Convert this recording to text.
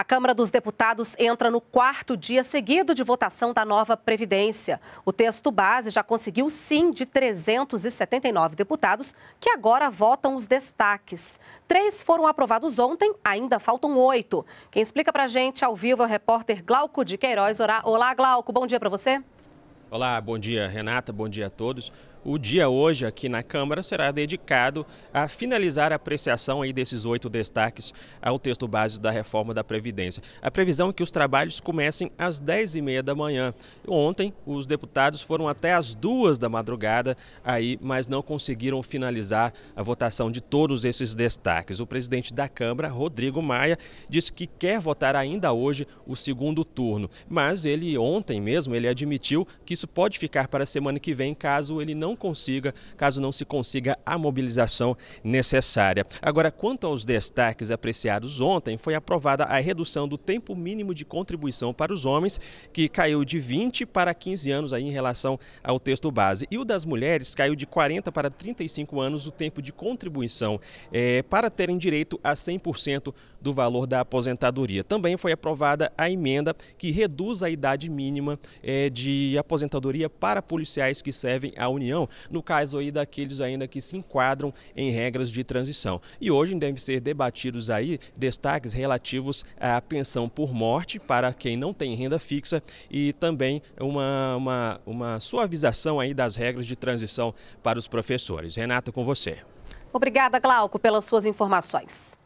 A Câmara dos Deputados entra no quarto dia seguido de votação da nova Previdência. O texto base já conseguiu sim de 379 deputados, que agora votam os destaques. Três foram aprovados ontem, ainda faltam oito. Quem explica para gente ao vivo é o repórter Glauco de Queiroz. Olá, Glauco, bom dia para você. Olá, bom dia, Renata, bom dia a todos. O dia hoje aqui na Câmara será dedicado a finalizar a apreciação aí desses oito destaques ao texto base da reforma da Previdência. A previsão é que os trabalhos comecem às 10h30 da manhã. Ontem, os deputados foram até às duas da madrugada, aí, mas não conseguiram finalizar a votação de todos esses destaques. O presidente da Câmara, Rodrigo Maia, disse que quer votar ainda hoje o segundo turno, mas ele ontem mesmo ele admitiu que isso pode ficar para a semana que vem caso ele não não consiga, caso não se consiga a mobilização necessária. Agora, quanto aos destaques apreciados ontem, foi aprovada a redução do tempo mínimo de contribuição para os homens, que caiu de 20 para 15 anos aí em relação ao texto base. E o das mulheres caiu de 40 para 35 anos o tempo de contribuição é, para terem direito a 100% do valor da aposentadoria. Também foi aprovada a emenda que reduz a idade mínima é, de aposentadoria para policiais que servem à União transição, no caso aí daqueles ainda que se enquadram em regras de transição. E hoje devem ser debatidos aí destaques relativos à pensão por morte para quem não tem renda fixa e também uma, uma, uma suavização aí das regras de transição para os professores. Renata com você. Obrigada, Glauco, pelas suas informações.